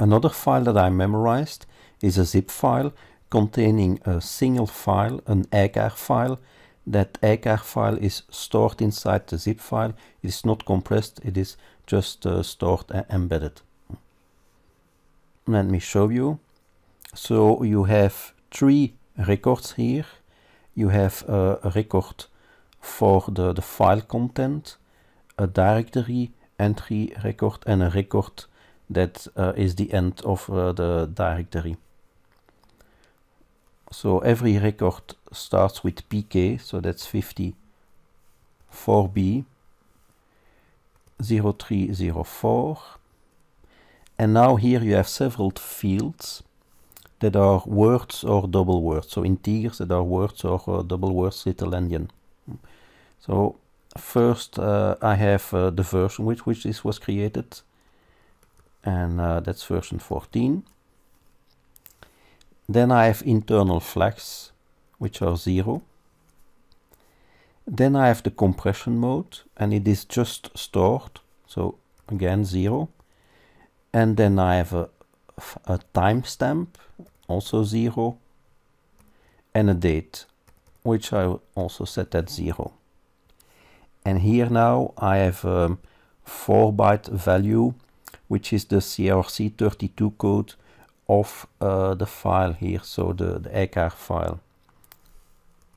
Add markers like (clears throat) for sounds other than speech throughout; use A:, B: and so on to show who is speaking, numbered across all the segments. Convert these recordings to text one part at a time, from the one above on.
A: Another file that I memorized is a zip file containing a single file, an ACAR file. That ACAR file is stored inside the zip file. It is not compressed, it is just uh, stored embedded. Let me show you. So you have three records here. You have a, a record for the, the file content, a directory entry record and a record that uh, is the end of uh, the directory. So every record starts with pk, so that's 50 4b 0304. And now here you have several fields that are words or double words. So integers that are words or uh, double words, little endian. So first uh, I have uh, the version with which this was created and uh, eh, that's version 14. Then I have internal flags, which are zero. Then I have the compression mode, and it is just stored, so again zero. And then I have a, a timestamp, also zero, and a date, which I also set at zero. And here now I have a um, 4 byte value which is the CRC32 code of uh, the file here, so the, the ACAR file.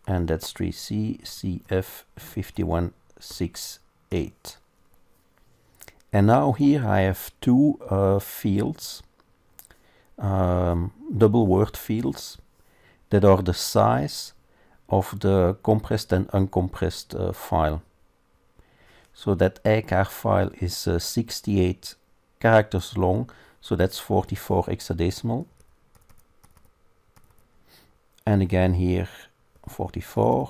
A: And that's 3C CF5168. And now here I have two uh, fields, um, double word fields, that are the size of the compressed and uncompressed uh, file. So that ACAR file is uh, 68 characters long, so that's 44 hexadecimal. And again here, 44.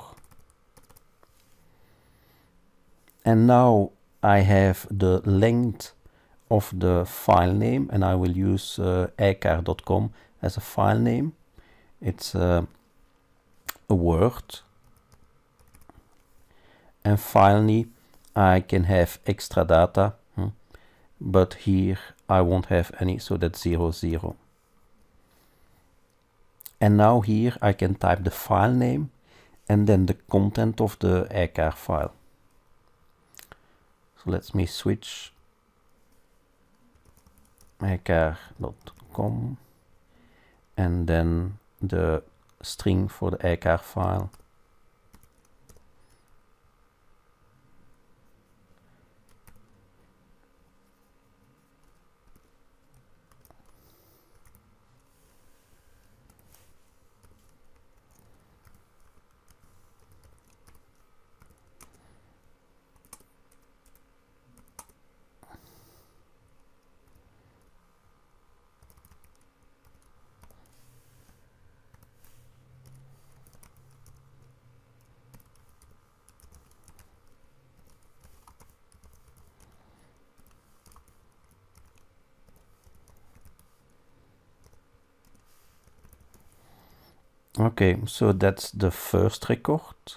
A: And now I have the length of the file name and I will use uh, icar.com as a file name. It's uh, a word. And finally, I can have extra data but here I won't have any so that's 0 0 and now here I can type the file name and then the content of the iCar file so let me switch iCar.com and then the string for the iCar file Okay, so that's the first record.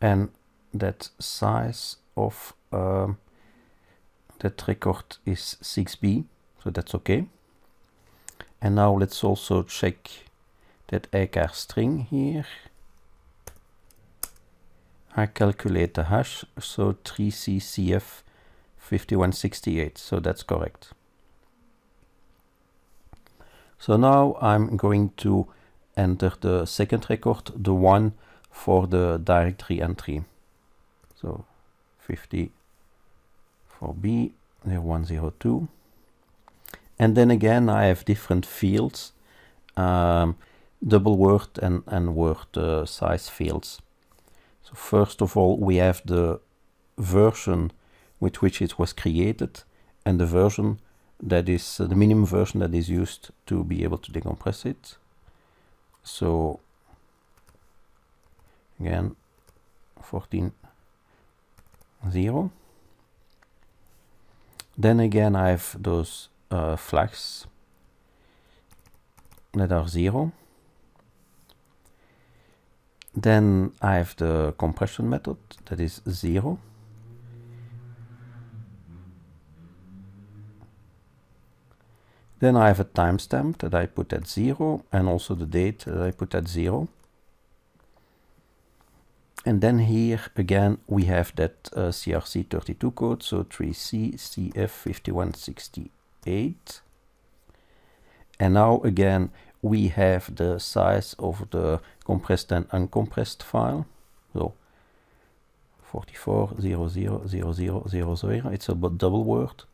A: And that size of um, that record is 6B, so that's okay. And now let's also check that ACAR string here. I calculate the hash, so 3CCF5168, so that's correct. So now I'm going to enter the second record, the one for the directory entry. So 50 for B, 102. And then again, I have different fields, um, double word and, and word uh, size fields. So first of all, we have the version with which it was created and the version that is uh, the minimum version that is used to be able to decompress it. So again, 14.0. Then again, I have those uh, flags that are zero. Then I have the compression method that is zero. Then I have a timestamp that I put at zero and also the date that I put at zero. And then here again, we have that uh, CRC32 code, so 3CCF5168. And now again, we have the size of the compressed and uncompressed file. So 44 00 00 00, it's a double word.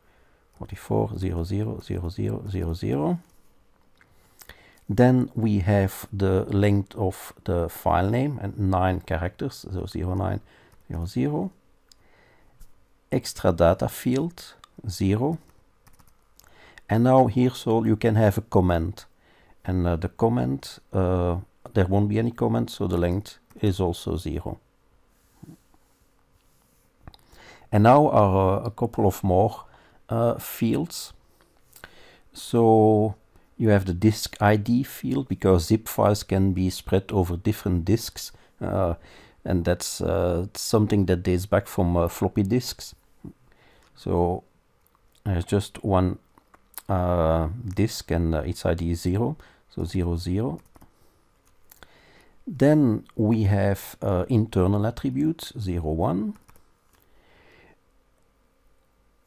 A: 44 0, 0, 0, 0, Then we have the length of the file name and nine characters, so 09, 0, Extra data field, zero. And now here, so you can have a comment. And uh, the comment, uh, there won't be any comment, so the length is also zero. And now are uh, a couple of more uh, fields. So you have the disk ID field because zip files can be spread over different disks. Uh, and that's uh, something that dates back from uh, floppy disks. So there's just one uh, disk and uh, its ID is 0, so 0, 0. Then we have uh, internal attributes, 0, 1.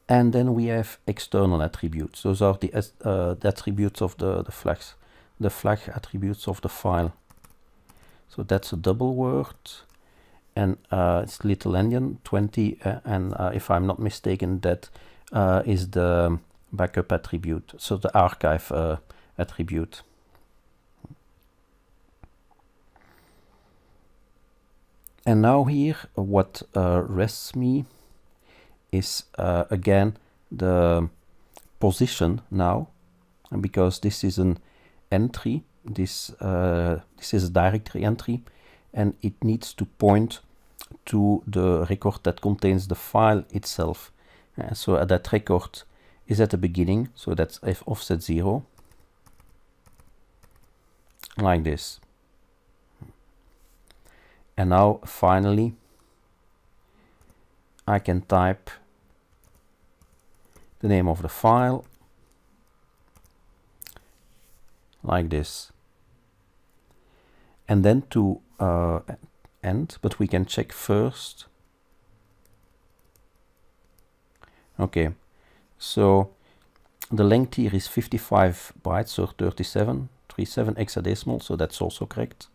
A: And then we have external attributes. Those are the, uh, the attributes of the, the flags, the flag attributes of the file. So that's a double word. And uh, it's little endian 20. Uh, and uh, if I'm not mistaken, that uh, is the backup attribute. So the archive uh, attribute. And now here, what rests me is uh, again the position now because this is an entry this uh, this is a directory entry and it needs to point to the record that contains the file itself uh, so uh, that record is at the beginning so that's offset 0 like this and now finally I can type the name of the file like this and then to uh, end but we can check first okay so the length here is 55 bytes or 37 37 hexadecimal so that's also correct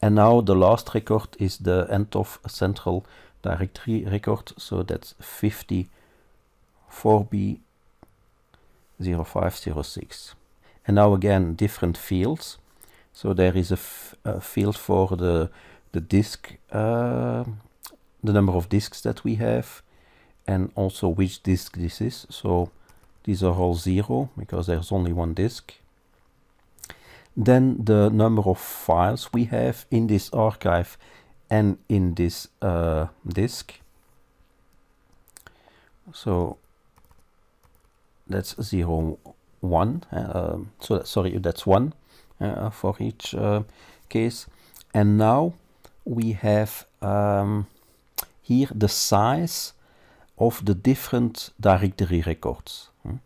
A: and now the last record is the end of central directory record. So that's 54B0506. And now again, different fields. So there is a, field for the, the disk, uh, the number of disks that we have, and also which disk this is. So these are all zero because there's only one disk. Then the number of files we have in this archive and in this uh, disk so that's 0 1 uh, so that, sorry that's 1 uh, for each uh, case and now we have um, here the size of the different directory records hmm?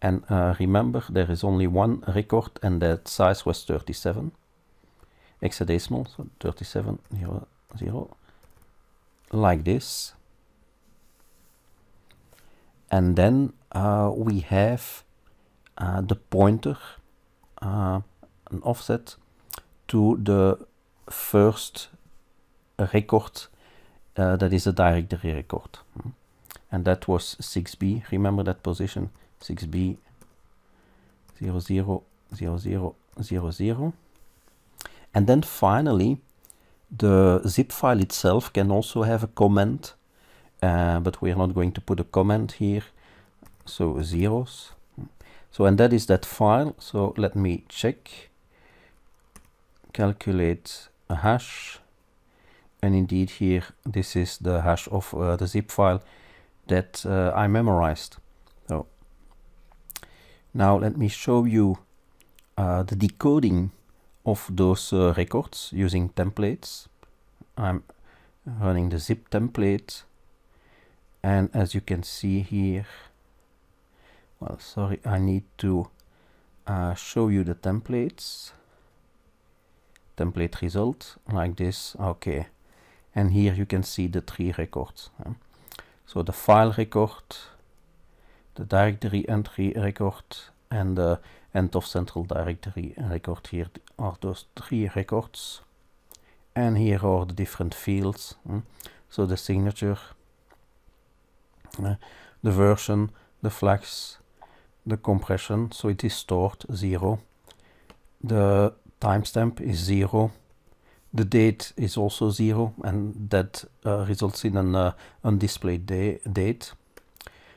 A: and uh, remember there is only one record and that size was 37 hexadecimal so 37 here 0 like this and then uh, we have uh, the pointer uh, an offset to the first record uh, that is a directory record and that was 6b remember that position 6b 000000 and then finally the zip file itself can also have a comment, uh, but we're not going to put a comment here, so zeros. So, and that is that file. So let me check, calculate a hash. And indeed here, this is the hash of uh, the zip file that uh, I memorized. So now let me show you uh, the decoding of those uh, records using templates. I'm running the zip template and as you can see here well sorry I need to uh, show you the templates template result like this okay and here you can see the three records so the file record the directory entry record and the and of Central Directory record here are those three records and here are the different fields so the signature the version the flags the compression so it is stored zero the timestamp is zero the date is also zero and that uh, results in an uh, undisplayed da date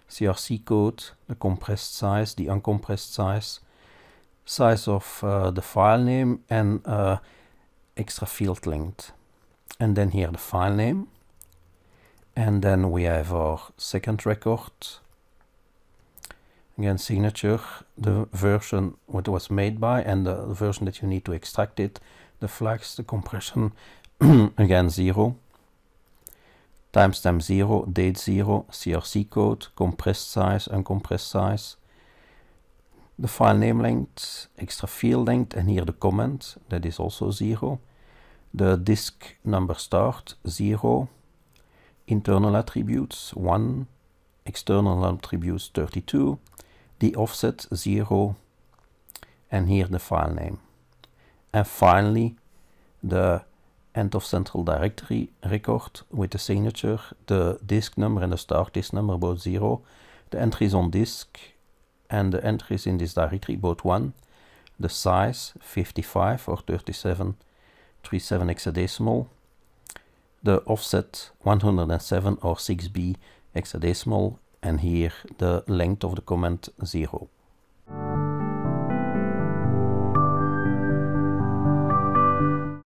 A: crc code the compressed size the uncompressed size size of uh, the file name and uh, extra field length. And then here the file name. And then we have our second record. Again, signature, the version what was made by and the version that you need to extract it, the flags, the compression, (clears throat) again zero, timestamp zero, date zero, CRC code, compressed size, uncompressed size, the file name length, extra field length, and here the comment, that is also 0. The disk number start, 0. Internal attributes, 1. External attributes, 32. The offset, 0. And here the file name. And finally, the end of central directory record with the signature, the disk number and the start disk number both 0. The entries on disk and the entries in this directory, both one, the size 55 or 37, 37 hexadecimal, the offset 107 or 6b hexadecimal, and here the length of the comment 0.